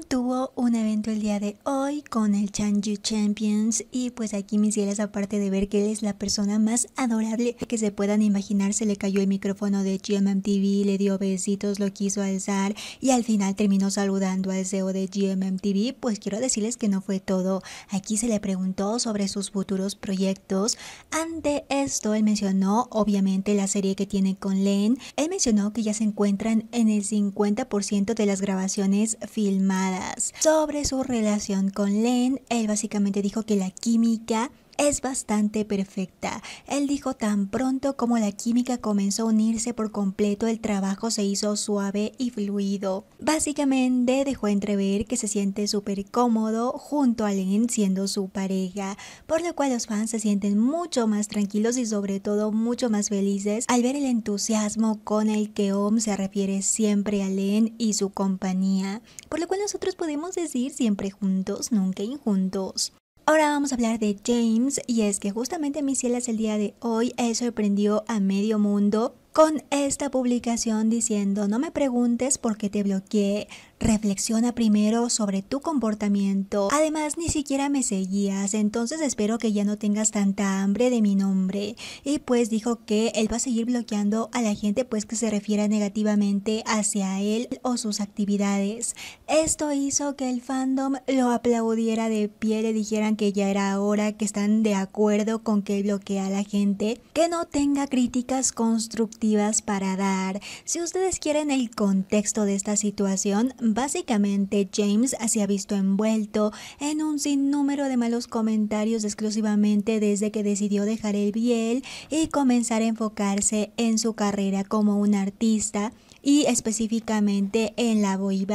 좀 두어 오늘 el día de hoy con el Chanju Champions y pues aquí mis cielos aparte de ver que él es la persona más adorable que se puedan imaginar se le cayó el micrófono de GMMTV, le dio besitos, lo quiso alzar y al final terminó saludando al CEO de GMMTV pues quiero decirles que no fue todo aquí se le preguntó sobre sus futuros proyectos ante esto él mencionó obviamente la serie que tiene con Len él mencionó que ya se encuentran en el 50% de las grabaciones filmadas sobre su relación con Len, él básicamente dijo que la química es bastante perfecta. Él dijo tan pronto como la química comenzó a unirse por completo, el trabajo se hizo suave y fluido. Básicamente dejó entrever que se siente súper cómodo junto a Len siendo su pareja, por lo cual los fans se sienten mucho más tranquilos y sobre todo mucho más felices al ver el entusiasmo con el que Om se refiere siempre a Len y su compañía, por lo cual nosotros podemos decir siempre juntos, nunca injuntos. Ahora vamos a hablar de James y es que justamente mis cielas el día de hoy eh, sorprendió a medio mundo con esta publicación diciendo, no me preguntes por qué te bloqueé, reflexiona primero sobre tu comportamiento. Además, ni siquiera me seguías, entonces espero que ya no tengas tanta hambre de mi nombre. Y pues dijo que él va a seguir bloqueando a la gente pues que se refiera negativamente hacia él o sus actividades. Esto hizo que el fandom lo aplaudiera de pie, le dijeran que ya era hora, que están de acuerdo con que bloquea a la gente, que no tenga críticas constructivas para dar. Si ustedes quieren el contexto de esta situación, básicamente James se ha visto envuelto en un sinnúmero de malos comentarios exclusivamente desde que decidió dejar el biel y comenzar a enfocarse en su carrera como un artista y específicamente en la boy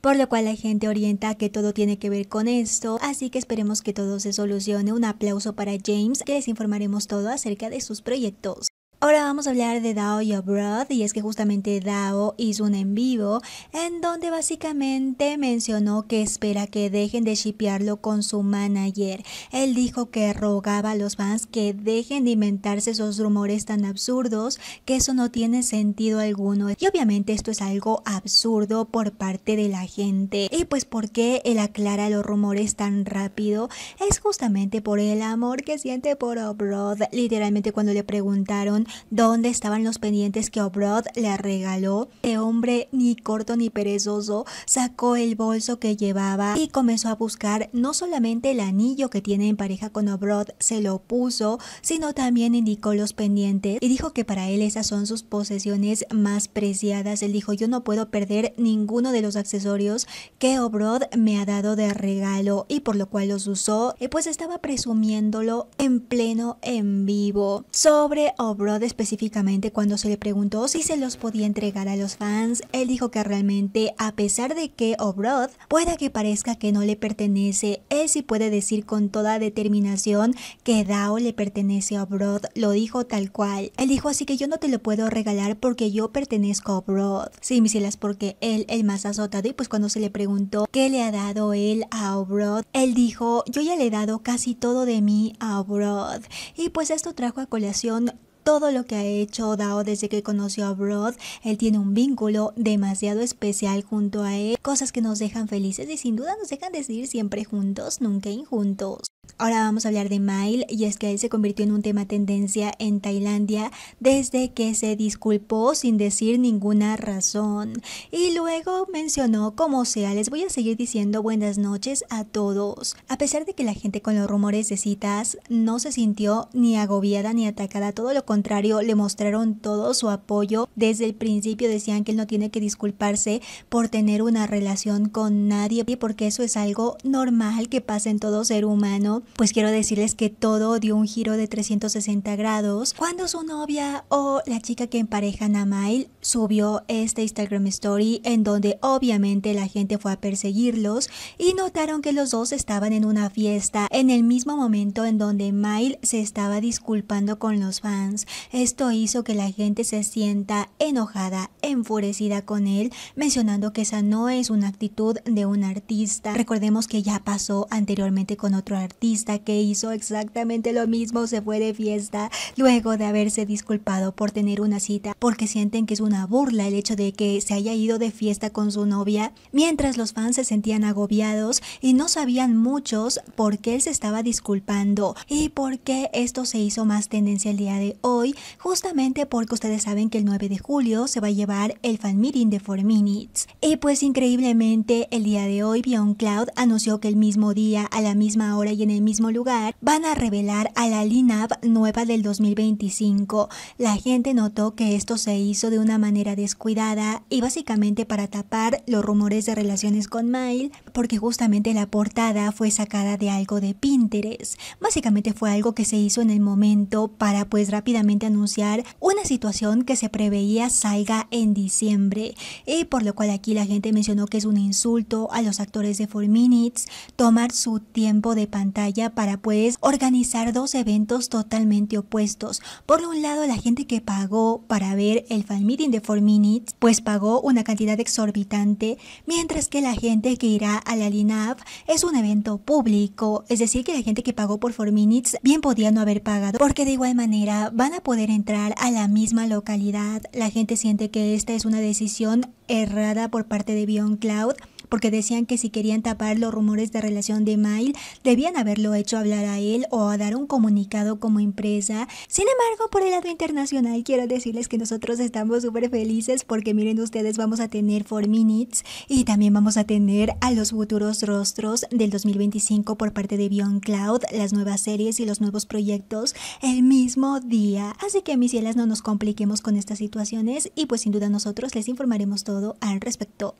por lo cual la gente orienta que todo tiene que ver con esto, así que esperemos que todo se solucione. Un aplauso para James, que les informaremos todo acerca de sus proyectos. Ahora vamos a hablar de DAO y Abroad y es que justamente DAO hizo un en vivo en donde básicamente mencionó que espera que dejen de shipearlo con su manager. Él dijo que rogaba a los fans que dejen de inventarse esos rumores tan absurdos que eso no tiene sentido alguno y obviamente esto es algo absurdo por parte de la gente. Y pues porque él aclara los rumores tan rápido es justamente por el amor que siente por Abroad. Literalmente cuando le preguntaron dónde estaban los pendientes que Obrod le regaló. Este hombre, ni corto ni perezoso, sacó el bolso que llevaba y comenzó a buscar no solamente el anillo que tiene en pareja con Obrod, se lo puso, sino también indicó los pendientes y dijo que para él esas son sus posesiones más preciadas. Él dijo, yo no puedo perder ninguno de los accesorios que Obrod me ha dado de regalo y por lo cual los usó, y pues estaba presumiéndolo en pleno en vivo. Sobre Obrod específicamente cuando se le preguntó si se los podía entregar a los fans, él dijo que realmente a pesar de que Obroth pueda que parezca que no le pertenece, él sí puede decir con toda determinación que Dao le pertenece a Obroth lo dijo tal cual. Él dijo así que yo no te lo puedo regalar porque yo pertenezco a Obroth Sí, misilas, porque él, el más azotado, y pues cuando se le preguntó qué le ha dado él a Obroth él dijo, yo ya le he dado casi todo de mí a Obroth Y pues esto trajo a colación todo lo que ha hecho Dao desde que conoció a Broad. Él tiene un vínculo demasiado especial junto a él, cosas que nos dejan felices y sin duda nos dejan decir siempre juntos, nunca injuntos. Ahora vamos a hablar de Mail y es que él se convirtió en un tema tendencia en Tailandia desde que se disculpó sin decir ninguna razón y luego mencionó como sea les voy a seguir diciendo buenas noches a todos. A pesar de que la gente con los rumores de citas no se sintió ni agobiada ni atacada, todo lo contrario, le mostraron todo su apoyo. Desde el principio decían que él no tiene que disculparse por tener una relación con nadie porque eso es algo normal que pasa en todo ser humano pues quiero decirles que todo dio un giro de 360 grados cuando su novia o la chica que emparejan a Mile subió esta Instagram Story en donde obviamente la gente fue a perseguirlos y notaron que los dos estaban en una fiesta en el mismo momento en donde Mile se estaba disculpando con los fans. Esto hizo que la gente se sienta enojada, enfurecida con él, mencionando que esa no es una actitud de un artista. Recordemos que ya pasó anteriormente con otro artista que hizo exactamente lo mismo se fue de fiesta luego de haberse disculpado por tener una cita porque sienten que es una burla el hecho de que se haya ido de fiesta con su novia, mientras los fans se sentían agobiados y no sabían muchos por qué él se estaba disculpando y por qué esto se hizo más tendencia el día de hoy, justamente porque ustedes saben que el 9 de julio se va a llevar el fan meeting de 4 Minutes. Y pues increíblemente el día de hoy Beyond Cloud anunció que el mismo día, a la misma hora y el mismo lugar, van a revelar a la LINAP nueva del 2025. La gente notó que esto se hizo de una manera descuidada y básicamente para tapar los rumores de relaciones con Mail, porque justamente la portada fue sacada de algo de Pinterest. Básicamente fue algo que se hizo en el momento para pues rápidamente anunciar una situación que se preveía salga en diciembre y por lo cual aquí la gente mencionó que es un insulto a los actores de Four Minutes tomar su tiempo de pantalla para pues organizar dos eventos totalmente opuestos. Por un lado, la gente que pagó para ver el fan meeting de 4 Minutes, pues pagó una cantidad exorbitante, mientras que la gente que irá a la LINAF es un evento público, es decir, que la gente que pagó por 4 Minutes bien podía no haber pagado, porque de igual manera van a poder entrar a la misma localidad. La gente siente que esta es una decisión errada por parte de Beyond Cloud porque decían que si querían tapar los rumores de relación de Mail, debían haberlo hecho hablar a él o a dar un comunicado como empresa. Sin embargo, por el lado internacional, quiero decirles que nosotros estamos súper felices porque miren ustedes, vamos a tener 4 Minutes y también vamos a tener a los futuros rostros del 2025 por parte de Beyond Cloud, las nuevas series y los nuevos proyectos el mismo día. Así que mis cielas, no nos compliquemos con estas situaciones y pues sin duda nosotros les informaremos todo al respecto.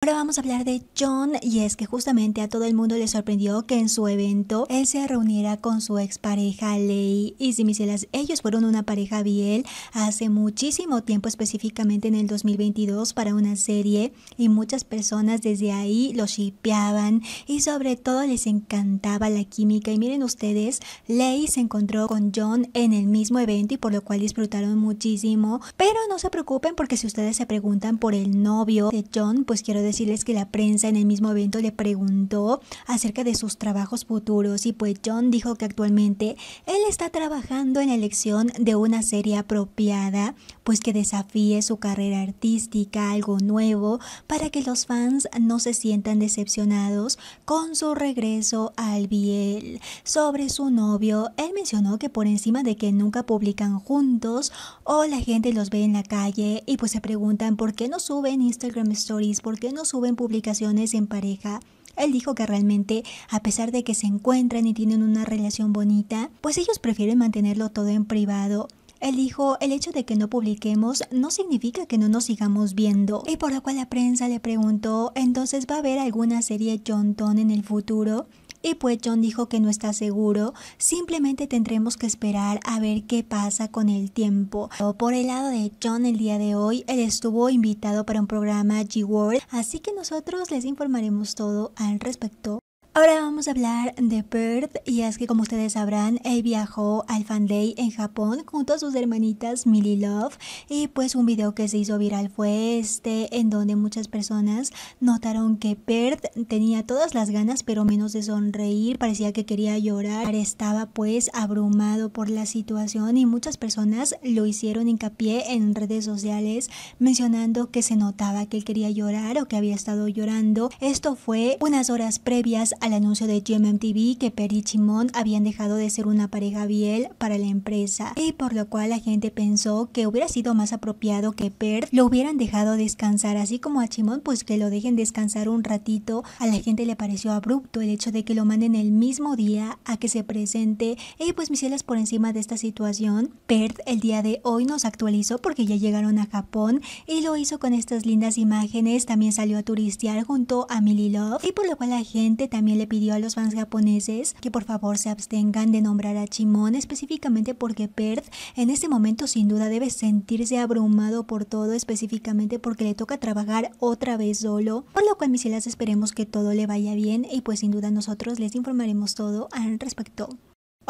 Ahora vamos a hablar de John y es que justamente a todo el mundo le sorprendió que en su evento él se reuniera con su expareja Lei y si ellos fueron una pareja biel hace muchísimo tiempo específicamente en el 2022 para una serie y muchas personas desde ahí lo shipeaban y sobre todo les encantaba la química y miren ustedes, Lei se encontró con John en el mismo evento y por lo cual disfrutaron muchísimo pero no se preocupen porque si ustedes se preguntan por el novio de John pues quiero decir decirles que la prensa en el mismo evento le preguntó acerca de sus trabajos futuros y pues John dijo que actualmente él está trabajando en la elección de una serie apropiada, pues que desafíe su carrera artística, algo nuevo, para que los fans no se sientan decepcionados con su regreso al Biel. Sobre su novio, él mencionó que por encima de que nunca publican juntos o la gente los ve en la calle y pues se preguntan por qué no suben Instagram Stories, por qué no suben publicaciones en pareja, él dijo que realmente, a pesar de que se encuentran y tienen una relación bonita, pues ellos prefieren mantenerlo todo en privado. Él dijo, el hecho de que no publiquemos no significa que no nos sigamos viendo. Y por lo cual la prensa le preguntó, entonces ¿va a haber alguna serie John Don en el futuro? Y pues John dijo que no está seguro, simplemente tendremos que esperar a ver qué pasa con el tiempo. Por el lado de John el día de hoy, él estuvo invitado para un programa G-World, así que nosotros les informaremos todo al respecto. Ahora vamos a hablar de Perth y es que como ustedes sabrán, él viajó al Fan Day en Japón junto a sus hermanitas Millie Love y pues un video que se hizo viral fue este en donde muchas personas notaron que Perth tenía todas las ganas pero menos de sonreír, parecía que quería llorar, estaba pues abrumado por la situación y muchas personas lo hicieron hincapié en redes sociales mencionando que se notaba que él quería llorar o que había estado llorando. Esto fue unas horas previas al anuncio de GMMTV que Perry y Chimón habían dejado de ser una pareja biel para la empresa y por lo cual la gente pensó que hubiera sido más apropiado que Per lo hubieran dejado descansar así como a Chimón pues que lo dejen descansar un ratito a la gente le pareció abrupto el hecho de que lo manden el mismo día a que se presente y pues mis por encima de esta situación Perth el día de hoy nos actualizó porque ya llegaron a Japón y lo hizo con estas lindas imágenes también salió a turistear junto a Milly Love y por lo cual la gente también le pidió a los fans japoneses que por favor se abstengan de nombrar a Chimón específicamente porque Perth en este momento sin duda debe sentirse abrumado por todo específicamente porque le toca trabajar otra vez solo, por lo cual mis esperemos que todo le vaya bien y pues sin duda nosotros les informaremos todo al respecto.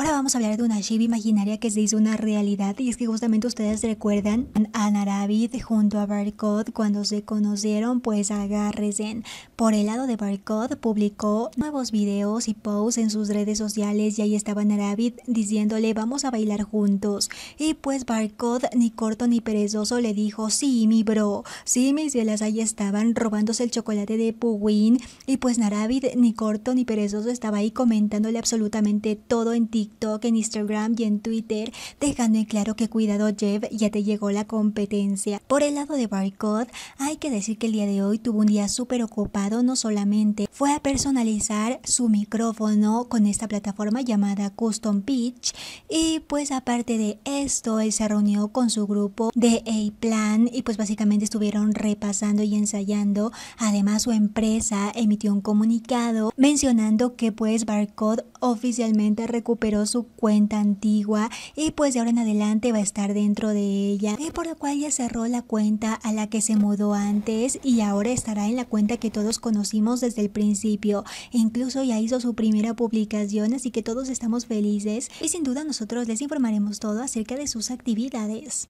Ahora vamos a hablar de una Shiva imaginaria que se hizo una realidad y es que justamente ustedes recuerdan a Naravid junto a Barcode cuando se conocieron, pues agarresen Por el lado de Barcode publicó nuevos videos y posts en sus redes sociales y ahí estaba Naravid diciéndole vamos a bailar juntos. Y pues Barcode ni corto ni perezoso le dijo sí mi bro, sí mis cielas ahí estaban robándose el chocolate de Puwin y pues Naravid ni corto ni perezoso estaba ahí comentándole absolutamente todo en ti en Instagram y en Twitter, dejando en claro que cuidado Jeff, ya te llegó la competencia. Por el lado de Barcode, hay que decir que el día de hoy tuvo un día súper ocupado, no solamente fue a personalizar su micrófono con esta plataforma llamada Custom Pitch y pues aparte de esto, él se reunió con su grupo de A-Plan y pues básicamente estuvieron repasando y ensayando. Además su empresa emitió un comunicado mencionando que pues Barcode oficialmente recuperó su cuenta antigua y pues de ahora en adelante va a estar dentro de ella y eh, por lo cual ya cerró la cuenta a la que se mudó antes y ahora estará en la cuenta que todos conocimos desde el principio incluso ya hizo su primera publicación así que todos estamos felices y sin duda nosotros les informaremos todo acerca de sus actividades